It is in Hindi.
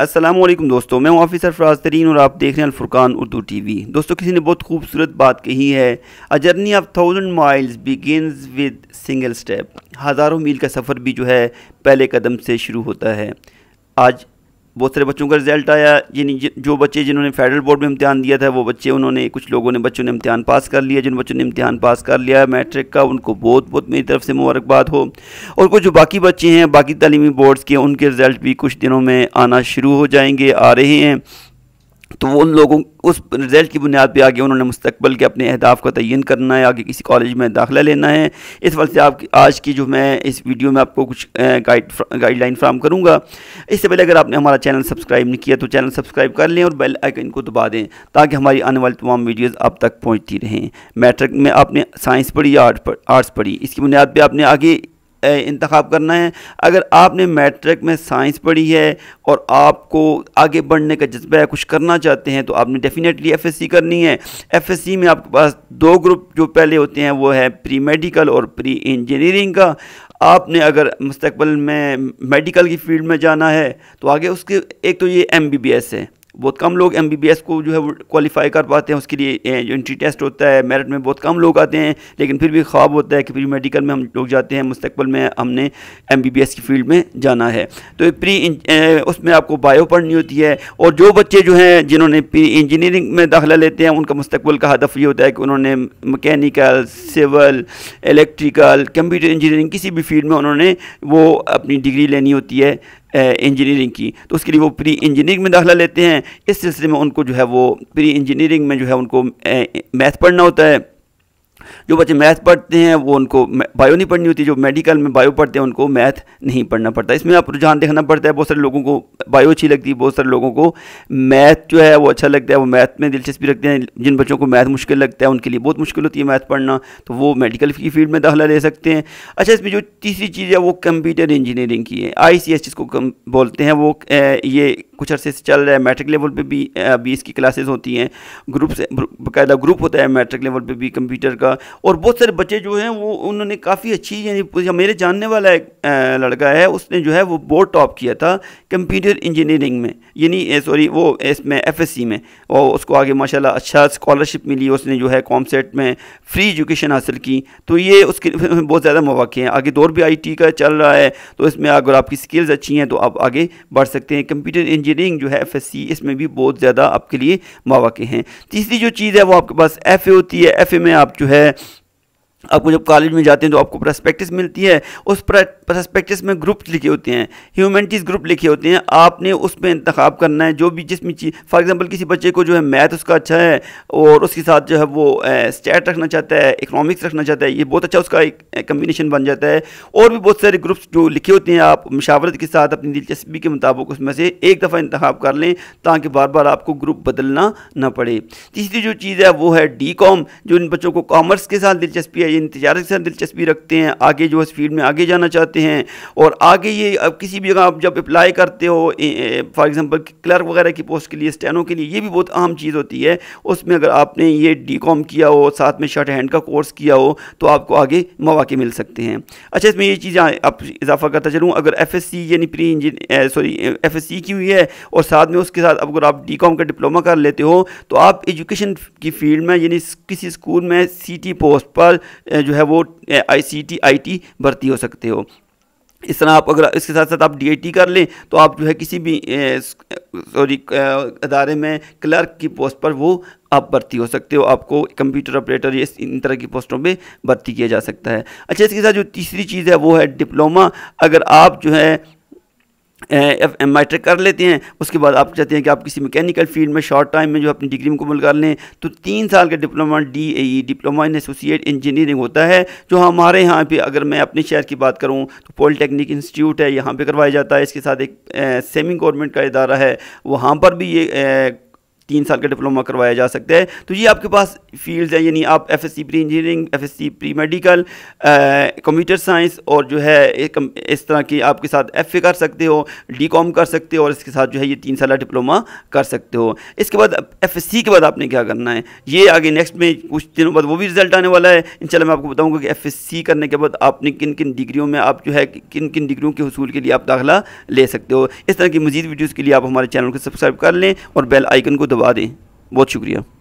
असलम दोस्तों मैं हूं ऑफिसर फराज तरीन और आप देख रहे हैं अलफुरकान उर्दू टीवी दोस्तों किसी ने बहुत खूबसूरत बात कही है a journey of thousand miles begins with single step हज़ारों मील का सफ़र भी जो है पहले कदम से शुरू होता है आज बहुत सारे बच्चों का रिजल्ट आया यानी जो बच्चे जिन्होंने फेडरल बोर्ड में इम्तहान दिया था वो बच्चे उन्होंने कुछ लोगों ने बच्चों ने इम्तहान पास कर लिया जिन बच्चों ने इम्तहान पास कर लिया मैट्रिक का उनको बहुत बहुत मेरी तरफ से मुबारकबाद हो और कुछ जो बाकी बच्चे हैं बाकी तलीमी बोर्ड्स के उनके रिज़ल्ट भी कुछ दिनों में आना शुरू हो जाएंगे आ रहे हैं तो वो उन लोगों उस रिज़ल्ट की बुनियाद पे आगे उन्होंने मुस्तबल के अपने अहदाफ का तयन करना है आगे किसी कॉलेज में दाखिला लेना है इस वजह से आप आज की जो मैं इस वीडियो में आपको कुछ गाइड गाइडलाइन फ्राम करूँगा इससे पहले अगर आपने हमारा चैनल सब्सक्राइब नहीं किया तो चैनल सब्सक्राइब कर लें और बेल आइकन को दबा दें ताकि हमारी आने वाली तमाम वीडियोज़ आप तक पहुँचती रहें मैट्रिक में आपने साइंस पढ़ी या आर्ट्स पढ़ी इसकी बुनियाद पर आपने आगे इंतखब करना है अगर आपने मैट्रिक में साइंस पढ़ी है और आपको आगे बढ़ने का जज्बा है कुछ करना चाहते हैं तो आपने डेफिनेटली एफएससी करनी है एफएससी में आपके पास दो ग्रुप जो पहले होते हैं वो है प्री मेडिकल और प्री इंजीनियरिंग का आपने अगर मुस्तबल में मेडिकल की फील्ड में जाना है तो आगे उसके एक तो ये एम है बहुत कम लोग एम को जो है क्वालिफाई कर पाते हैं उसके लिए जो एंट्री टेस्ट होता है मेरिट में बहुत कम लोग आते हैं लेकिन फिर भी ख्वाब होता है कि प्री मेडिकल में हम लोग जाते हैं मुस्तबल में हमने एम की फील्ड में जाना है तो प्री उसमें आपको बायो पढ़नी होती है और जो बच्चे जो हैं जिन्होंने प्री इंजीनियरिंग में दाखिला लेते हैं उनका मुस्तबल का हदफ ये होता है कि उन्होंने mechanical civil electrical computer engineering किसी भी फील्ड में उन्होंने वो अपनी डिग्री लेनी होती है इंजीनियरिंग की तो उसके लिए वो प्री इंजीनियरिंग में दाखिला लेते हैं इस सिलसिले में उनको जो है वो प्री इंजीनियरिंग में जो है उनको मैथ पढ़ना होता है जो बच्चे मैथ पढ़ते हैं वो उनको बायो नहीं पढ़नी होती जो मेडिकल में बायो पढ़ते हैं उनको मैथ नहीं पढ़ना पड़ता इसमें आप रुझान देखना पड़ता है बहुत सारे लोगों को बायो अच्छी लगती है बहुत सारे लोगों को मैथ जो है वो अच्छा लगता है वो मैथ में दिलचस्पी रखते हैं जिन बच्चों को मैथ मुश्किल लगता है उनके लिए बहुत मुश्किल होती है मैथ पढ़ना तो वो मेडिकल की फील्ड में दाखिला ले सकते हैं अच्छा इसमें जो तीसरी चीज़ है वो कंप्यूटर इंजीनियरिंग की है आई सी एस जिसको बोलते हैं वो ये कुछ अरसे से चल रहा है मैट्रिक लेवल पर भी अभी की क्लासेज होती हैं ग्रुप से बाकायदा ग्रुप होता है मैट्रिक लेवल पर भी कंप्यूटर का का और बहुत सारे बच्चे जो हैं वो उन्होंने काफ़ी अच्छी यानी मेरे जानने वाला एक लड़का है उसने जो है वो बोर्ड टॉप किया था कंप्यूटर इंजीनियरिंग में यानी सॉरी वो इसमें एफ में और उसको आगे माशाल्लाह अच्छा स्कॉलरशिप मिली उसने जो है कॉमसेट में फ्री एजुकेशन हासिल की तो ये उसके बहुत ज़्यादा मौाक़े हैं आगे दौर भी आई का चल रहा है तो इसमें अगर आपकी स्किल्स अच्छी हैं तो आप आगे बढ़ सकते हैं कंप्यूटर इंजीनियरिंग जो है एफ इसमें भी बहुत ज़्यादा आपके लिए मौाक़े हैं तीसरी जो चीज़ है वो आपके पास एफ होती है एफ में आप जो है で、आपको जब कॉलेज में जाते हैं तो आपको प्रस्पेक्टिस मिलती है उस प्रस्पेक्टिस में ग्रुप लिखे होते हैं ह्यूमैनिटीज़ ग्रुप लिखे होते हैं आपने उसमें इंतखब करना है जो भी जिसमें चीज़ फॉर एग्जांपल किसी बच्चे को जो है मैथ उसका अच्छा है और उसके साथ जो है वो स्टैट रखना चाहता है इकनॉमिक्स रखना चाहता है ये बहुत अच्छा उसका एक कम्बिनेशन बन जाता है और भी बहुत सारे ग्रुप्स जो लिखे होते हैं आप मशावरत के साथ अपनी दिलचस्पी के मुताबिक उसमें से एक दफ़ा इंतखब कर लें ताकि बार बार आपको ग्रुप बदलना ना पड़े तीसरी जो चीज़ है वो है डी जो इन बच्चों को कॉमर्स के साथ दिलचस्पी है है ये इंतजार के साथ दिलचस्पी रखते हैं आगे जो इस फील्ड में आगे जाना चाहते हैं और आगे ये अब किसी भी जगह आप जब अप्लाई करते हो फॉर एग्ज़ाम्पल क्लर्क वगैरह की पोस्ट के लिए स्टैनों के लिए ये भी बहुत अहम चीज़ होती है उसमें अगर आपने ये डी कॉम किया हो साथ में शर्ट हैंड का कोर्स किया हो तो आपको आगे मौाक़े मिल सकते हैं अच्छा इसमें ये चीज़ें आप इजाफा करता चलूँ अगर एफ एस सी यानी pre sorry F S C की हुई है और साथ में उसके साथ अगर आप डी कॉम का डिप्लोमा कर लेते हो तो आप एजुकेशन की फील्ड में यानी किसी स्कूल में सी टी पोस्ट पर जो है वो आई सी टी आई टी भर्ती हो सकते हो इस तरह आप अगर इसके साथ साथ आप टी कर लें तो आप जो है किसी भी सॉरी अदारे में क्लर्क की पोस्ट पर वो आप भर्ती हो सकते हो आपको कंप्यूटर ऑपरेटर या इन तरह की पोस्टों में भर्ती किया जा सकता है अच्छा इसके साथ जो तीसरी चीज़ है वो है डिप्लोमा अगर आप जो है एम मैट्रिक कर लेते हैं उसके बाद आप चाहते हैं कि आप किसी मैकेनिकल फील्ड में शॉर्ट टाइम में जो अपनी डिग्री मुकम्मल कर लें तो तीन साल का diploma D A diploma in associate engineering होता है जो हमारे यहाँ पे अगर मैं अपने शहर की बात करूँ तो पॉलीटेक्निक इंस्टीट्यूट है यहाँ पर करवाया जाता है इसके साथ एक सेमी गवर्नमेंट का इदारा है वहाँ पर भी ये तीन साल का डिप्लोमा करवाया जा सकता है तो ये आपके पास फील्ड्स हैं यानी आप F S C pre engineering F S C pre medical computer science और जो है एक, इस तरह की आपके साथ एफ ए कर सकते हो डी कॉम कर सकते हो और इसके साथ जो है ये तीन साल डिप्लोमा कर सकते हो इसके बाद एफ एस सी के बाद आपने क्या करना है ये आगे नेक्स्ट में कुछ दिनों बाद वो भी रिजल्ट आने वाला है इन मैं आपको बताऊँगा कि एफ एस सी करने के बाद आपने किन किन डिग्रियों में आप जो है किन किन डिग्रियों के हसूल के लिए आप दाखिला ले सकते हो इस तरह की मजीद वीडियोज़ के लिए आप हमारे चैनल को सब्सक्राइब कर लें और बेल आइकन को दबा दबा दें बहुत शुक्रिया